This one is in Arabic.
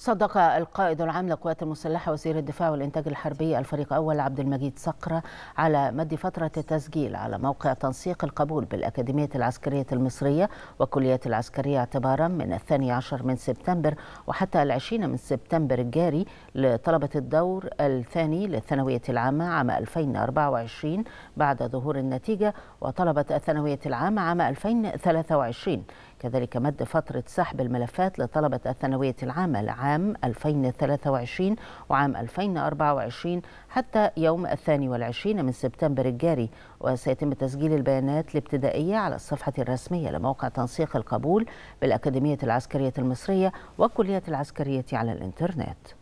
صدق القائد العام للقوات المسلحة وزير الدفاع والإنتاج الحربي الفريق أول عبد المجيد صقرة على مد فترة التسجيل على موقع تنسيق القبول بالأكاديمية العسكرية المصرية وكلية العسكرية اعتبارا من الثاني عشر من سبتمبر وحتى العشرين من سبتمبر الجاري لطلبة الدور الثاني للثانوية العامة عام 2024 بعد ظهور النتيجة وطلبة الثانوية العامة عام 2023 كذلك مد فترة سحب الملفات لطلبة الثانوية العامة لعام 2023 وعام 2024 حتى يوم الثاني والعشرين من سبتمبر الجاري وسيتم تسجيل البيانات الابتدائية على الصفحة الرسمية لموقع تنسيق القبول بالأكاديمية العسكرية المصرية والكلية العسكرية على الإنترنت